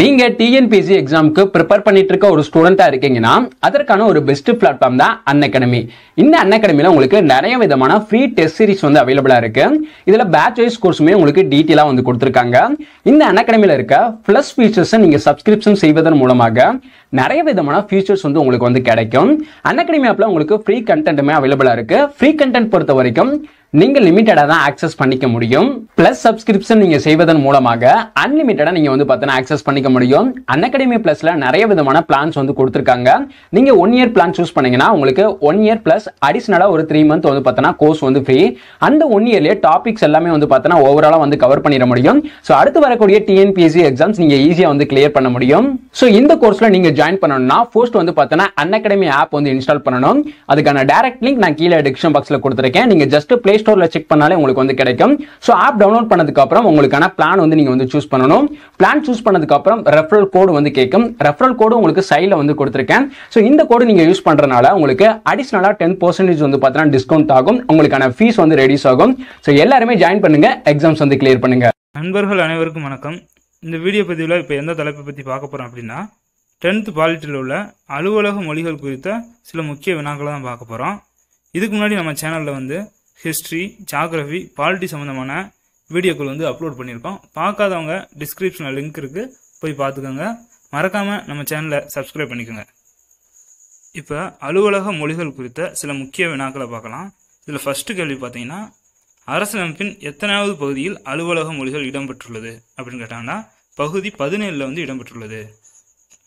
நீங்க டிஎன்பிசி எக்ஸாமுக்கு ப்ரிப்பேர் பண்ணிட்டு இருக்க ஒரு ஸ்டூடெண்டா இருக்கீங்கன்னா அதற்கான ஒரு பெஸ்ட் பிளாட்ஃபார்ம் தான் அன்அகாடமி இந்த அன்அகாடமியில் உங்களுக்கு நிறைய விதமான ஃப்ரீ டெஸ்ட் சீரிஸ் வந்து அவைலபிளா இருக்கு இதுல பேட்ச் வைஸ் கோர்ஸுமே உங்களுக்கு டீட்டெயிலாக வந்து கொடுத்துருக்காங்க இந்த அன்அகாடமியில் இருக்க பிளஸ் ஃபீச்சர்ஸை நீங்க சப்ஸ்கிரிப்ஷன் செய்வதன் மூலமாக நிறைய விதமான ஃபியூச்சர்ஸ் வந்து உங்களுக்கு வந்து கிடைக்கும் அன்அக்கடமி ஆப்பில் உங்களுக்கு ஃப்ரீ கண்டென்ட்டுமே அவைலபிளாக இருக்குது ஃப்ரீ கண்டென்ட் பொறுத்த வரைக்கும் நீங்கள் லிமிட்டடாக தான் ஆக்சஸ் பண்ணிக்க முடியும் ப்ளஸ் சப்ஸ்கிரிப்ஷன் நீங்கள் செய்வதன் மூலமாக அன்லிமிட்டடாக நீங்கள் வந்து பார்த்தீங்கன்னா ஆக்சஸ் பண்ணிக்க முடியும் அன்அகடமி ப்ளஸில் நிறைய விதமான பிளான்ஸ் வந்து கொடுத்துருக்காங்க நீங்கள் ஒன் இயர் பிளான் சூஸ் பண்ணீங்கன்னா உங்களுக்கு ஒன் இயர் ப்ளஸ் அடிஷ்னலாக ஒரு த்ரீ மந்த் வந்து பார்த்தோன்னா கோர்ஸ் வந்து ஃப்ரீ அந்த ஒன் இயர்லேயே டாபிக்ஸ் எல்லாமே வந்து பாத்தீங்கன்னா ஓவராலாக வந்து கவர் பண்ணிட முடியும் ஸோ அடுத்து வரக்கூடிய டிஎன்பிஎஸ்சி எக்ஸாம்ஸ் நீங்கள் ஈஸியாக வந்து கிளியர் பண்ண முடியும் ஸோ இந்த கோர்ஸில் நீங்கள் ஜாயின் பண்ணணும்னா ஃபர்ஸ்ட் வந்து பார்த்தீங்கன்னா அன்அகாடமி ஆப் வந்து இன்ஸ்டால் பண்ணணும் அதுக்கான டேரக்ட் லிங்க் நான் கீழே டிஸ்கிரிப்ஷன் பாக்ஸில் கொடுத்துருக்கேன் நீங்கள் ஜஸ்ட் பிளே ஸ்டோரில் செக் பண்ணாலே உங்களுக்கு வந்து கிடைக்கும் ஸோ ஆப் டவுன்லோட் பண்ணதுக்கப்புறம் உங்களுக்கான பிளான் வந்து நீங்கள் வந்து சூஸ் பண்ணணும் பிளான் சூஸ் பண்ணதுக்கப்புறம் ரெஃபரல் கோடு வந்து கேட்கும் ரெஃபரல் கோடு உங்களுக்கு சைடில் வந்து கொடுத்துருக்கேன் ஸோ இந்த கோடு நீங்கள் யூஸ் பண்ணுறனால உங்களுக்கு அடிஷ்னலாக டென் பர்சன்டேஜ் வந்து பார்த்தீங்கன்னா டிஸ்கவுண்ட் ஆகும் உங்களுக்கான ஃபீஸ் வந்து ரெடியூஸ் ஆகும் ஸோ எல்லாருமே ஜாயின் பண்ணுங்கள் எக்ஸாம்ஸ் வந்து கிளியர் பண்ணுங்கள் நண்பர்கள் அனைவருக்கும் வணக்கம் இந்த வீடியோ பதிவில் இப்போ எந்த தலைப்பை பற்றி பார்க்க போகிறோம் அப்படின்னா டென்த்து பாலிட்டியில் உள்ள அலுவலக மொழிகள் குறித்த சில முக்கிய வினாக்களை தான் பார்க்க போகிறோம் இதுக்கு முன்னாடி நம்ம சேனலில் வந்து ஹிஸ்ட்ரி ஜாகிரஃபி பாலிட்டி சம்மந்தமான வீடியோக்கள் வந்து அப்லோட் பண்ணியிருக்கோம் பார்க்காதவங்க டிஸ்கிரிப்ஷனில் லிங்க் இருக்குது போய் பார்த்துக்கோங்க மறக்காமல் நம்ம சேனலை சப்ஸ்கிரைப் பண்ணிக்கோங்க இப்போ அலுவலக மொழிகள் குறித்த சில முக்கிய வினாக்களை பார்க்கலாம் இதில் ஃபஸ்ட்டு கேள்வி பார்த்தீங்கன்னா அரசியலமைப்பின் எத்தனாவது பகுதியில் அலுவலக மொழிகள் இடம்பெற்றுள்ளது அப்படின்னு கேட்டாங்கன்னா பகுதி பதினேழில் வந்து இடம்பெற்றுள்ளது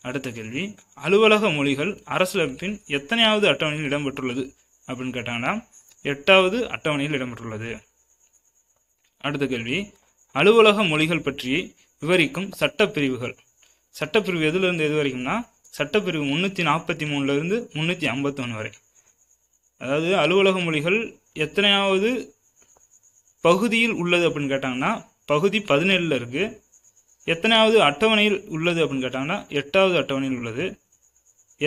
அடுத்த கேள்வி அலுவலக மொழிகள் அரசியலமைப்பின் எத்தனையாவது அட்டவணையில் இடம்பெற்றுள்ளது அப்படின்னு கேட்டாங்கன்னா எட்டாவது அட்டவணையில் இடம்பெற்றுள்ளது அடுத்த கேள்வி அலுவலக மொழிகள் பற்றி விவரிக்கும் சட்டப்பிரிவுகள் சட்டப்பிரிவு எதுலேருந்து எது வரைக்கும்னா சட்டப்பிரிவு முந்நூற்றி நாற்பத்தி மூணுலேருந்து முந்நூற்றி ஐம்பத்தொன்று வரை அதாவது அலுவலக மொழிகள் எத்தனையாவது பகுதியில் உள்ளது அப்படின்னு கேட்டாங்கன்னா பகுதி பதினேழில் இருக்குது எத்தனாவது அட்டவணையில் உள்ளது அப்படின்னு கேட்டாங்கன்னா எட்டாவது அட்டவணையில் உள்ளது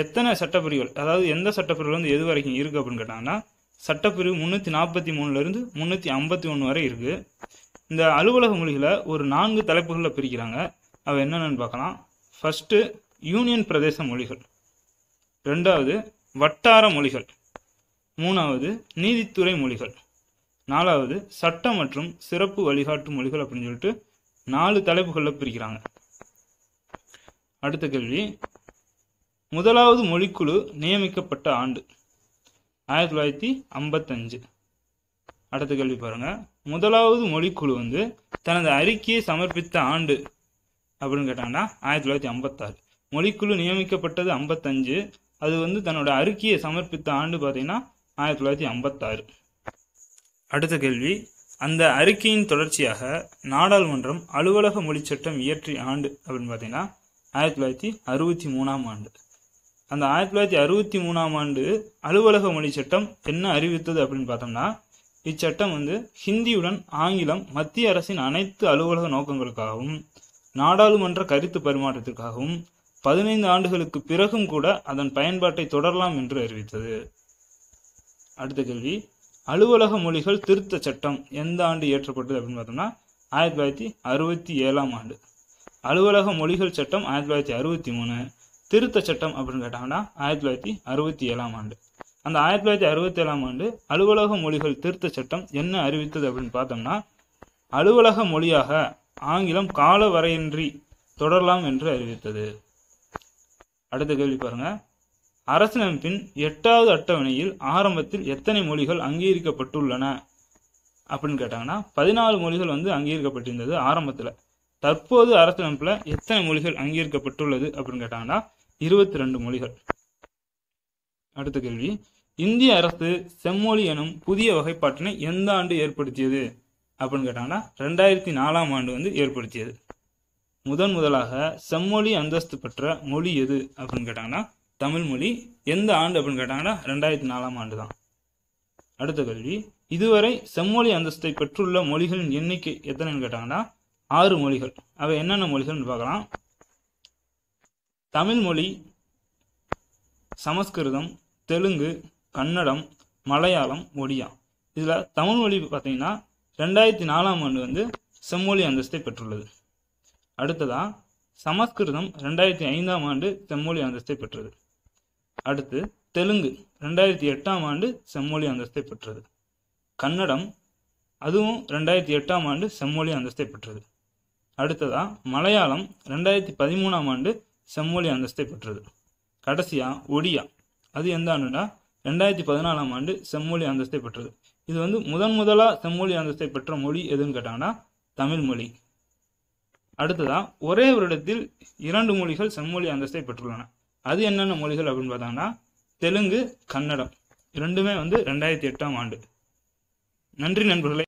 எத்தனை சட்டப்பிரிவுகள் அதாவது எந்த சட்டப்பிரிவுகள் வந்து எது வரைக்கும் இருக்குது அப்படின்னு கேட்டாங்கன்னா சட்டப்பிரிவு முந்நூற்றி நாற்பத்தி மூணுலேருந்து முந்நூற்றி ஐம்பத்தி ஒன்று வரை இருக்குது இந்த அலுவலக மொழிகளை ஒரு நான்கு தலைப்புகளில் பிரிக்கிறாங்க அவை என்னென்னு பார்க்கலாம் ஃபஸ்ட்டு யூனியன் பிரதேச மொழிகள் ரெண்டாவது வட்டார மொழிகள் மூணாவது நீதித்துறை மொழிகள் நாலாவது சட்டம் மற்றும் சிறப்பு வழிகாட்டு மொழிகள் அப்படின்னு சொல்லிட்டு நாலு தலைப்புகளில் பிரிக்கிறாங்க அடுத்த கேள்வி முதலாவது மொழிக்குழு நியமிக்கப்பட்ட ஆண்டு ஆயிரத்தி தொள்ளாயிரத்தி ஐம்பத்தஞ்சு அடுத்த கேள்வி பாருங்க முதலாவது மொழிக்குழு வந்து தனது அறிக்கையை சமர்ப்பித்த ஆண்டு அப்படின்னு கேட்டாங்கன்னா ஆயிரத்தி தொள்ளாயிரத்தி ஐம்பத்தாறு மொழிக்குழு நியமிக்கப்பட்டது ஐம்பத்தஞ்சு அது வந்து தன்னோட அறிக்கையை சமர்ப்பித்த ஆண்டு பார்த்தீங்கன்னா ஆயிரத்தி தொள்ளாயிரத்தி ஐம்பத்தாறு அடுத்த கேள்வி அந்த அறிக்கையின் தொடர்ச்சியாக நாடாளுமன்றம் அலுவலக மொழி சட்டம் இயற்றிய ஆண்டு அப்படின்னு பார்த்தீங்கன்னா ஆயிரத்தி தொள்ளாயிரத்தி அறுபத்தி மூணாம் ஆண்டு அந்த ஆயிரத்தி தொள்ளாயிரத்தி அறுபத்தி மூணாம் ஆண்டு அலுவலக மொழி சட்டம் என்ன அறிவித்தது அப்படின்னு பார்த்தோம்னா இச்சட்டம் வந்து ஹிந்தியுடன் ஆங்கிலம் மத்திய அரசின் அனைத்து அலுவலக நோக்கங்களுக்காகவும் நாடாளுமன்ற கருத்து பரிமாற்றத்திற்காகவும் பதினைந்து ஆண்டுகளுக்கு பிறகும் கூட அதன் பயன்பாட்டை தொடரலாம் என்று அறிவித்தது அடுத்த கேள்வி அலுவலக மொழிகள் திருத்த சட்டம் எந்த ஆண்டு இயற்றப்பட்டது அப்படின்னு பார்த்தோம்னா ஆயிரத்தி தொள்ளாயிரத்தி அறுபத்தி ஏழாம் ஆண்டு அலுவலக மொழிகள் சட்டம் ஆயிரத்தி தொள்ளாயிரத்தி அறுபத்தி மூணு திருத்த சட்டம் அப்படின்னு கேட்டாங்கன்னா ஆயிரத்தி தொள்ளாயிரத்தி அறுபத்தி ஏழாம் ஆண்டு அந்த ஆயிரத்தி தொள்ளாயிரத்தி அறுபத்தி ஏழாம் ஆண்டு அலுவலக மொழிகள் திருத்த சட்டம் என்ன அறிவித்தது அப்படின்னு பார்த்தோம்னா அலுவலக மொழியாக ஆங்கிலம் கால வரையின்றி தொடரலாம் என்று அறிவித்தது அடுத்த கேள்வி பாருங்கள் அரசியலமைப்பின் எட்டாவது அட்டவணையில் ஆரம்பத்தில் எத்தனை மொழிகள் அங்கீகரிக்கப்பட்டுள்ளன அப்படின்னு கேட்டாங்கன்னா பதினாலு மொழிகள் வந்து அங்கீகரிக்கப்பட்டிருந்தது ஆரம்பத்தில் தற்போது அரசியலமைப்பில் எத்தனை மொழிகள் அங்கீகரிக்கப்பட்டுள்ளது அப்படின்னு கேட்டாங்கன்னா இருபத்தி ரெண்டு மொழிகள் அடுத்த கேள்வி இந்திய அரசு செம்மொழி எனும் புதிய வகைப்பாட்டினை எந்த ஆண்டு ஏற்படுத்தியது அப்படின்னு கேட்டாங்கன்னா ரெண்டாயிரத்தி நாலாம் ஆண்டு வந்து ஏற்படுத்தியது முதன் முதலாக செம்மொழி அந்தஸ்து பெற்ற மொழி எது அப்படின்னு கேட்டாங்கன்னா தமிழ் மொழி எந்த ஆண்டு அப்படின்னு கேட்டாங்கன்னா ரெண்டாயிரத்தி நாலாம் ஆண்டு தான் அடுத்த கல்வி இதுவரை செம்மொழி அந்தஸ்தை பெற்றுள்ள மொழிகளின் எண்ணிக்கை எத்தனைன்னு கேட்டாங்கன்னா ஆறு மொழிகள் அவை என்னென்ன மொழிகள்னு பார்க்கலாம் தமிழ் மொழி சமஸ்கிருதம் தெலுங்கு கன்னடம் மலையாளம் ஒடியா இதில் தமிழ் மொழி பார்த்தீங்கன்னா ரெண்டாயிரத்தி நாலாம் ஆண்டு வந்து செம்மொழி அந்தஸ்தை பெற்றுள்ளது அடுத்ததா சமஸ்கிருதம் ரெண்டாயிரத்தி ஐந்தாம் ஆண்டு செம்மொழி அந்தஸ்தை பெற்றது அடுத்து தெலுங்கு ரெண்டாயிரத்தி எட்டாம் ஆண்டு செம்மொழி அந்தஸ்தை பெற்றது கன்னடம் அதுவும் ரெண்டாயிரத்தி எட்டாம் ஆண்டு செம்மொழி அந்தஸ்தை பெற்றது அடுத்ததா மலையாளம் ரெண்டாயிரத்தி பதிமூணாம் ஆண்டு செம்மொழி அந்தஸ்தை பெற்றது கடைசியா ஒடியா அது எந்த ஆண்டுடா ரெண்டாயிரத்தி பதினாலாம் ஆண்டு செம்மொழி அந்தஸ்தை பெற்றது இது வந்து முதன் முதலாக செம்மொழி அந்தஸ்தை பெற்ற மொழி எதுன்னு கேட்டாங்கன்னா தமிழ் மொழி அடுத்ததா ஒரே வருடத்தில் இரண்டு மொழிகள் செம்மொழி அந்தஸ்தை பெற்றுள்ளன அது என்னென்ன மொழிகள் அப்படின்னு பார்த்தாங்கன்னா தெலுங்கு கன்னடம் இரண்டுமே வந்து ரெண்டாயிரத்தி எட்டாம் ஆண்டு நன்றி நண்பர்களே